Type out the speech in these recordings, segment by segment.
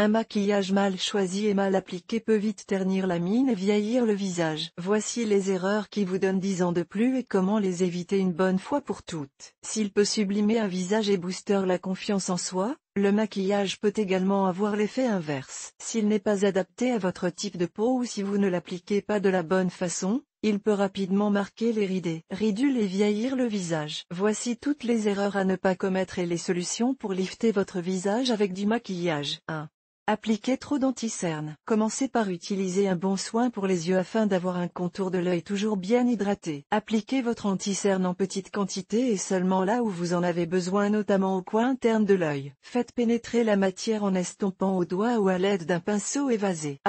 Un maquillage mal choisi et mal appliqué peut vite ternir la mine et vieillir le visage. Voici les erreurs qui vous donnent 10 ans de plus et comment les éviter une bonne fois pour toutes. S'il peut sublimer un visage et booster la confiance en soi, le maquillage peut également avoir l'effet inverse. S'il n'est pas adapté à votre type de peau ou si vous ne l'appliquez pas de la bonne façon, il peut rapidement marquer les ridées. ridules et vieillir le visage. Voici toutes les erreurs à ne pas commettre et les solutions pour lifter votre visage avec du maquillage. 1. Appliquer trop d'anticerne. Commencez par utiliser un bon soin pour les yeux afin d'avoir un contour de l'œil toujours bien hydraté. Appliquez votre anticerne en petite quantité et seulement là où vous en avez besoin notamment au coin interne de l'œil. Faites pénétrer la matière en estompant au doigt ou à l'aide d'un pinceau évasé.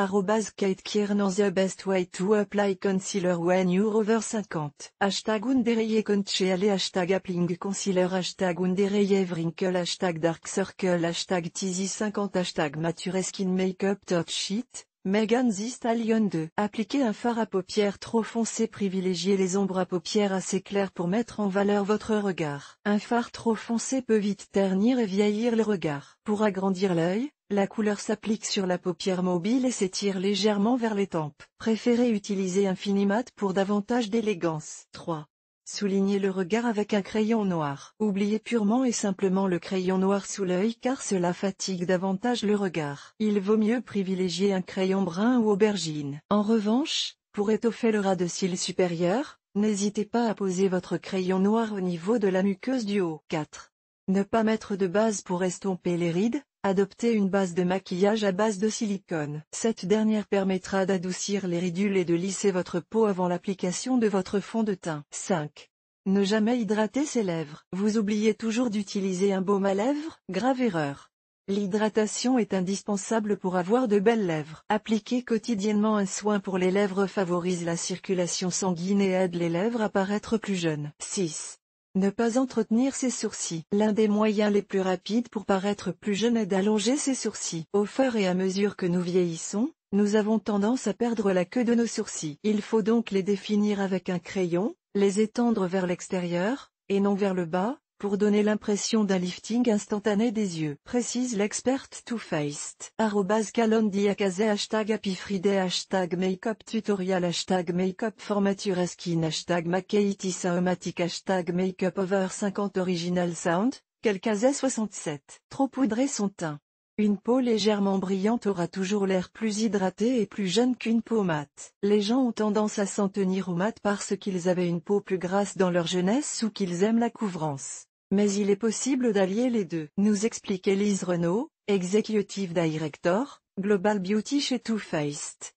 Kate Kiernan the best way to apply concealer when you're over 50. Hashtag undereye conceale hashtag Appling concealer hashtag hashtag dark circle hashtag 50 hashtag mature skin, Makeup Top Sheet, Megan Thee 2. Appliquez un fard à paupières trop foncé privilégiez les ombres à paupières assez claires pour mettre en valeur votre regard. Un fard trop foncé peut vite ternir et vieillir le regard. Pour agrandir l'œil, la couleur s'applique sur la paupière mobile et s'étire légèrement vers les tempes. Préférez utiliser un mat pour davantage d'élégance. 3. Soulignez le regard avec un crayon noir. Oubliez purement et simplement le crayon noir sous l'œil car cela fatigue davantage le regard. Il vaut mieux privilégier un crayon brun ou aubergine. En revanche, pour étoffer le ras de cils supérieur, n'hésitez pas à poser votre crayon noir au niveau de la muqueuse du haut. 4. Ne pas mettre de base pour estomper les rides, adopter une base de maquillage à base de silicone. Cette dernière permettra d'adoucir les ridules et de lisser votre peau avant l'application de votre fond de teint. 5. Ne jamais hydrater ses lèvres. Vous oubliez toujours d'utiliser un baume à lèvres Grave erreur. L'hydratation est indispensable pour avoir de belles lèvres. Appliquer quotidiennement un soin pour les lèvres favorise la circulation sanguine et aide les lèvres à paraître plus jeunes. 6. Ne pas entretenir ses sourcils. L'un des moyens les plus rapides pour paraître plus jeune est d'allonger ses sourcils. Au fur et à mesure que nous vieillissons, nous avons tendance à perdre la queue de nos sourcils. Il faut donc les définir avec un crayon, les étendre vers l'extérieur, et non vers le bas, pour donner l'impression d'un lifting instantané des yeux, précise l'experte Too faced Diakaze hashtag Happy Friday hashtag Makeup Tutorial hashtag Makeup Formature Skin hashtag make hashtag Makeup Over 50 Original Sound, Kalkaze 67. Trop poudré son teint. Une peau légèrement brillante aura toujours l'air plus hydratée et plus jeune qu'une peau mate. Les gens ont tendance à s'en tenir au mat parce qu'ils avaient une peau plus grasse dans leur jeunesse ou qu'ils aiment la couvrance mais il est possible d'allier les deux. Nous explique Elise Renault, Executive Director, Global Beauty chez Too Faced.